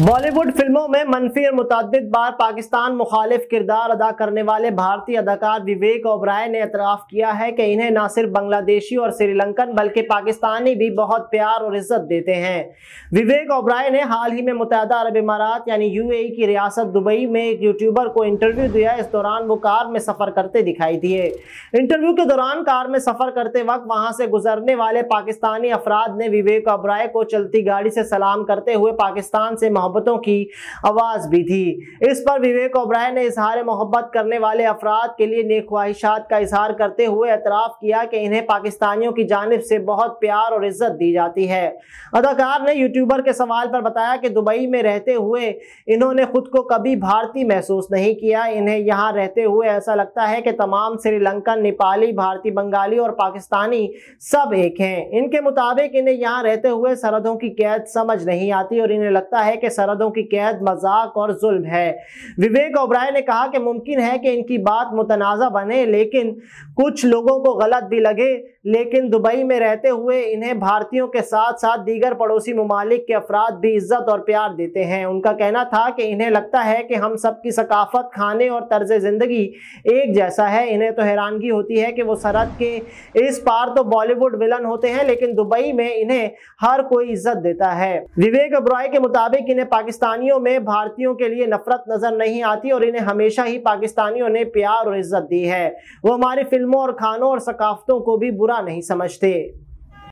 बॉलीवुड फिल्मों में मनफी और मुतद बार पाकिस्तान मुखालिफ किरदार अदा करने वाले भारतीय अदाकार विवेक ओबराय ने एतराफ़ किया है कि इन्हें न सिर्फ बांग्लादेशी और श्रीलंकन बल्कि पाकिस्तानी भी बहुत प्यार और इज्जत देते हैं विवेक ओबराय ने हाल ही में मुतहद अरब इमारात यानी यूएई की रियासत दुबई में एक यूट्यूबर को इंटरव्यू दिया इस दौरान वो कार में सफ़र करते दिखाई दिए इंटरव्यू के दौरान कार में सफ़र करते वक्त वहाँ से गुजरने वाले पाकिस्तानी अफराद ने विवेक ओबराय को चलती गाड़ी से सलाम करते हुए पाकिस्तान से मोहब्बतों की आवाज़ भी थी इस पर विवेक ओब्राय ने इजहार मोहब्बत करने वाले अफराद के लिए नेक ख्वाहिशात का इजहार करते हुए एतराफ़ किया कि इन्हें पाकिस्तानियों की जानब से बहुत प्यार और इज्जत दी जाती है अदाकार ने यूट्यूबर के सवाल पर बताया कि दुबई में रहते हुए इन्होंने खुद को कभी भारतीय महसूस नहीं किया इन्हें यहाँ रहते हुए ऐसा लगता है कि तमाम श्रीलंकन नेपाली भारतीय बंगाली और पाकिस्तानी सब एक हैं इनके मुताबिक इन्हें यहाँ रहते हुए सरहदों की कैद समझ नहीं आती और इन्हें लगता है कि सरहदों की कैद मजाक और जुल्म है विवेक ओब्राय ने कहा कि मुमकिन है कि इनकी बात मुतनाज़ा बने लेकिन कुछ लोगों को गलत भी लगे लेकिन दुबई में रहते हुए इन्हें भारतीयों के साथ साथ दीगर पड़ोसी ममालिक के अफराद भी इज्जत और प्यार देते हैं उनका कहना था कि इन्हें लगता है कि हम सब की सकाफत खाने और तर्ज ज़िंदगी एक जैसा है इन्हें तो हैरानगी होती है कि वो सरहद के इस पार तो बॉलीवुड विलन होते हैं लेकिन दुबई में इन्हें हर कोई इज्जत देता है विवेक अब्रॉय के मुताबिक इन्हें इन्हें पाकिस्तानियों में भारतीयों के लिए नफरत नजर नहीं आती और इन्हें हमेशा ही पाकिस्तानियों ने प्यार और इज्जत दी है वो हमारी फिल्मों और खानों और सकाफतों को भी बुरा नहीं समझते